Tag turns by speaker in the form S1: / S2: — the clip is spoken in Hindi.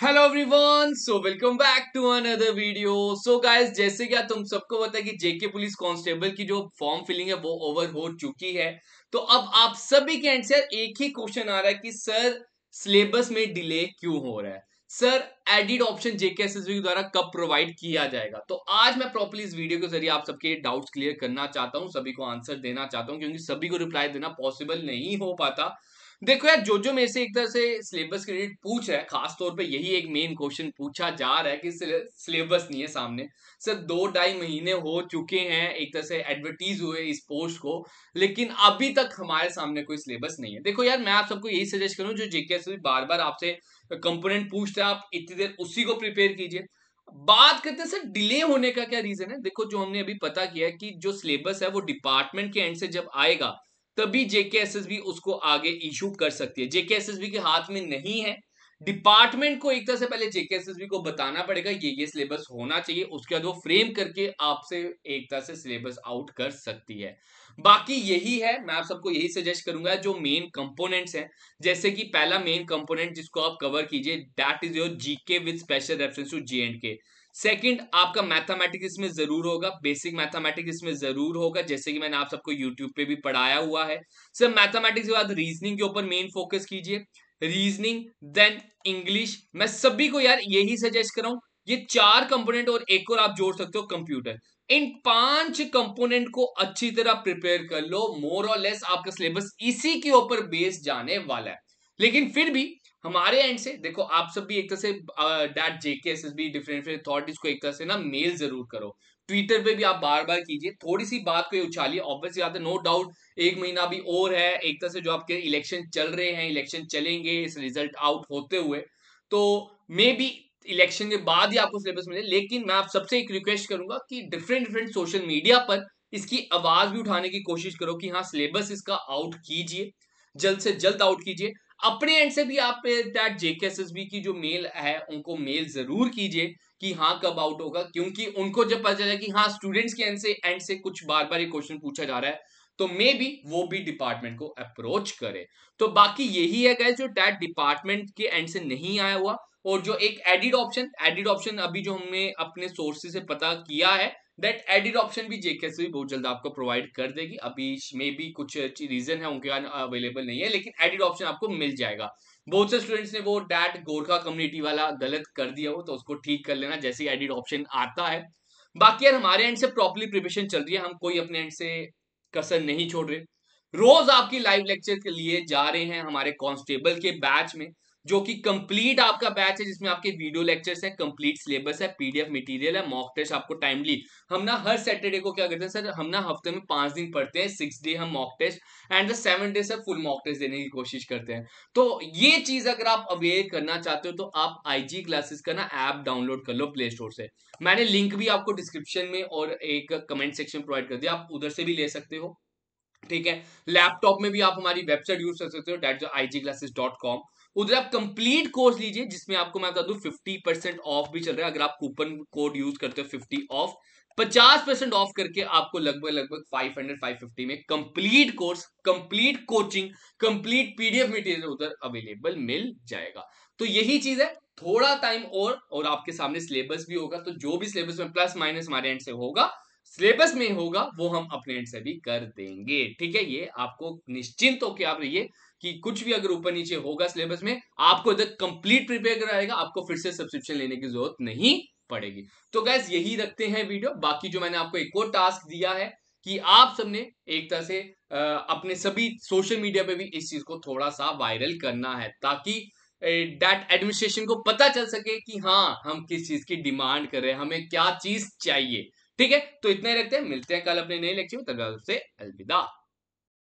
S1: hello everyone so welcome back to another video so guys जैसे क्या तुम सबको पता है कि जेके पुलिस कांस्टेबल की जो फॉर्म फिलिंग है वो ओवर हो चुकी है तो अब आप सभी के आंसर एक ही क्वेश्चन आ रहा है कि सर सिलेबस में डिले क्यों हो रहा है sir edit option JK S के द्वारा कब प्रोवाइड किया जाएगा तो आज मैं प्रॉपरली इस वीडियो के जरिए आप सबके डाउट्स क्लियर करना चाहता हूँ सभी को आंसर देना चाहता हूँ क्योंकि सभी को रिप्लाई देना पॉसिबल नहीं हो पाता देखो यार जो जो मेरे से एक तरह से सिलेबस क्रेडिट पूछ रहा है खासतौर पे यही एक मेन क्वेश्चन पूछा जा रहा है कि सिलेबस नहीं है सामने सर दो ढाई महीने हो चुके हैं एक तरह से एडवर्टीज हुए इस पोस्ट को लेकिन अभी तक हमारे सामने कोई सिलेबस नहीं है देखो यार मैं आप सबको यही सजेस्ट करूँ जो जेके बार बार आपसे कंपोनेंट पूछते हैं आप इतनी देर उसी को प्रिपेयर कीजिए बात करते हैं सर डिले होने का क्या रीजन है देखो जो हमने अभी पता किया है कि जो सिलेबस है वो डिपार्टमेंट के एंड से जब आएगा तभी जेकेएसएसबी उसको आगे इशू कर सकती है जेकेएसएसबी के हाथ में नहीं है डिपार्टमेंट को एक तरह से पहले जेके को बताना पड़ेगा ये ये सिलेबस होना चाहिए उसके बाद वो फ्रेम करके आपसे एक तरह से सिलेबस आउट कर सकती है बाकी यही है मैं आप सबको यही सजेस्ट करूंगा जो मेन कंपोनेंट्स हैं जैसे कि पहला मेन कंपोनेंट जिसको आप कवर कीजिए that is your GK with special reference to J and K second आपका मैथमेटिक्स इसमें जरूर होगा बेसिक मैथमेटिक्स इसमें जरूर होगा जैसे कि मैंने आप सबको यूट्यूब पे भी पढ़ाया हुआ है सर मैथमेटिक्स के बाद रीजनिंग के ऊपर मेन फोकस कीजिए रीजनिंग देन इंग्लिश मैं सभी को यार यही सजेस्ट कर रहा ये चार कंपोनेंट और एक और आप जोड़ सकते हो कंप्यूटर इन पांच कंपोनेंट को अच्छी तरह प्रिपेयर कर लो मोर और लेस आपका सिलेबस इसी के ऊपर बेस जाने वाला है लेकिन फिर भी हमारे एंड से देखो आप सब भी एक तरह से that JK S S B different different thought को एक तरह से ना मेल जरूर करो ट्विटर पे भी आप बार बार कीजिए थोड़ी सी बात को उछालिए ऑब्वियसली बात है नो डाउट एक महीना भी और है एक तरह से जो आपके इलेक्शन चल रहे हैं इलेक्शन चलेंगे इस रिजल्ट आउट होते हुए तो मे बी इलेक्शन के बाद ही आपको सिलेबस मिले लेकिन मैं आप सबसे एक रिक्वेस्ट करूंगा कि डिफरेंट डिफरेंट सोशल मीडिया पर इसकी आवाज भी उठाने की कोशिश करो कि हाँ सिलेबस इसका आउट कीजिए जल्द से जल्द आउट कीजिए अपने एंड से भी आप दैट जेकेएसएसबी की जो मेल है उनको मेल जरूर कीजिए कि हाँ कब आउट होगा क्योंकि उनको जब पता चला कि हाँ स्टूडेंट्स के एंड से एंड से कुछ बार बार ये क्वेश्चन पूछा जा रहा है तो मे बी वो भी डिपार्टमेंट को अप्रोच करे तो बाकी यही है गैस जो डैट डिपार्टमेंट के एंड से नहीं आया हुआ और जो एक एडिड ऑप्शन एडिड ऑप्शन अभी जो हमने अपने सोर्सेज से पता किया है दैट एडिड ऑप्शन भी जेकेएस भी बहुत जल्द आपको प्रोवाइड कर देगी अभी मे भी कुछ रीजन है उनके अवेलेबल नहीं है लेकिन एडिड ऑप्शन आपको मिल जाएगा बहुत से स्टूडेंट्स ने वो डैट गोरखा कम्युनिटी वाला गलत कर दिया हो तो उसको ठीक कर लेना जैसे एडिड ऑप्शन आता है बाकी यार हमारे एंड से प्रॉपरली प्रिपरेशन चल रही है हम कोई अपने एंड से कसर नहीं छोड़ रहे रोज आपकी लाइव लेक्चर के लिए जा रहे हैं हमारे कांस्टेबल के बैच में जो कि कंप्लीट आपका बैच है जिसमें आपके वीडियो लेक्चर्स है कंप्लीट सिलेबस है पीडीएफ मटेरियल है मॉक टेस्ट आपको टाइमली हम ना हर सैटरडे को क्या करते हैं सर हम ना हफ्ते में पांच दिन पढ़ते हैं सिक्स डे हम mock test and the seven day sir full mock test देने की कोशिश करते हैं तो ये चीज अगर आप अवेयर करना चाहते हो तो आप आई क्लासेस का ना ऐप डाउनलोड कर लो प्ले स्टोर से मैंने लिंक भी आपको डिस्क्रिप्शन में और एक कमेंट सेक्शन प्रोवाइड कर दिया आप उधर से भी ले सकते हो ठीक है लैपटॉप में भी आप हमारी वेबसाइट यूज कर सकते हो डेट जो I G classes dot com उधर आप कंप्लीट कोर्स लीजिए जिसमें आपको मैं बता दू फिफ्टी परसेंट ऑफ भी चल रहा है अगर आप कूपन कोड यूज करते हो फिफ्टी ऑफ पचास परसेंट ऑफ करके आपको लगभग लगभग फाइव हंड्रेड फाइव फिफ्टी में complete course complete coaching complete PDF material उधर अवेलेबल मिल जाएगा तो यही चीज है थोड़ा टाइम और और आपके सामने सिलेबस भी होगा तो जो भी सिलेबस में प्लस माइनस हमारे एंड से होगा सिलेबस में होगा वो हम अपने एंड से भी कर देंगे ठीक है ये आपको निश्चिंत होकर आप रहिए कि कुछ भी अगर ऊपर नीचे होगा सिलेबस में आपको जब कंप्लीट प्रिपेयर कराएगा आपको फिर से सब्सक्रिप्शन लेने की जरूरत नहीं पड़ेगी तो गैस यही रखते हैं वीडियो बाकी जो मैंने आपको एक और टास्क दिया है कि आप सबने एक तरह से अपने सभी सोशल मीडिया पे भी इस चीज को थोड़ा सा वायरल करना है ताकि डेट एडमिनिस्ट्रेशन को पता चल सके कि हाँ हम किस चीज की डिमांड कर रहे हैं हमें क्या चीज चाहिए ठीक है तो इतने रहते हैं मिलते हैं कल अपने नए लेक्चर में तब से अलविदा